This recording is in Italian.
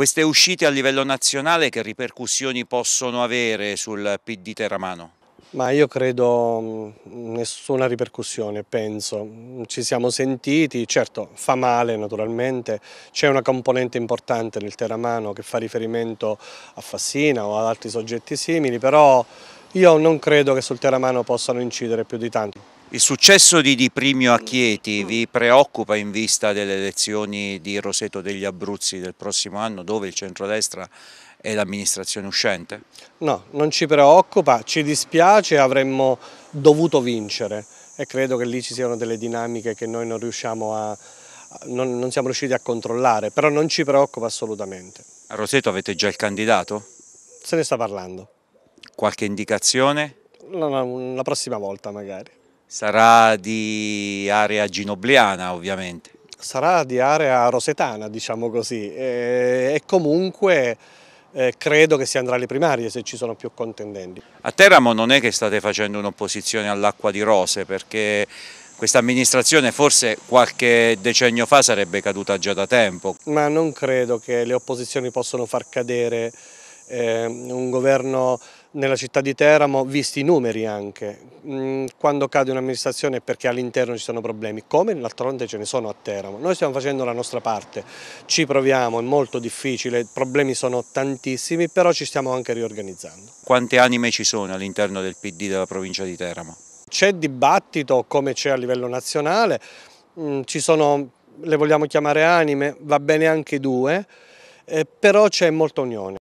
queste uscite a livello nazionale che ripercussioni possono avere sul PD Teramano? Ma io credo mm, nessuna ripercussione, penso. Ci siamo sentiti, certo fa male naturalmente, c'è una componente importante nel Teramano che fa riferimento a Fassina o ad altri soggetti simili, però io non credo che sul Teramano possano incidere più di tanto. Il successo di Di Primio a Chieti vi preoccupa in vista delle elezioni di Roseto degli Abruzzi del prossimo anno dove il centrodestra è l'amministrazione uscente? No, non ci preoccupa, ci dispiace, avremmo dovuto vincere e credo che lì ci siano delle dinamiche che noi non riusciamo a, non, non siamo riusciti a controllare, però non ci preoccupa assolutamente. A Roseto avete già il candidato? Se ne sta parlando. Qualche indicazione? la prossima volta magari sarà di area ginobliana ovviamente. Sarà di area rosetana diciamo così e comunque eh, credo che si andrà alle primarie se ci sono più contendenti. A Teramo non è che state facendo un'opposizione all'acqua di rose perché questa amministrazione forse qualche decennio fa sarebbe caduta già da tempo. Ma non credo che le opposizioni possano far cadere eh, un governo nella città di Teramo, visti i numeri anche, quando cade un'amministrazione è perché all'interno ci sono problemi, come d'altronde ce ne sono a Teramo. Noi stiamo facendo la nostra parte, ci proviamo, è molto difficile, i problemi sono tantissimi, però ci stiamo anche riorganizzando. Quante anime ci sono all'interno del PD della provincia di Teramo? C'è dibattito come c'è a livello nazionale, ci sono, le vogliamo chiamare anime, va bene anche due, eh, però c'è molta unione.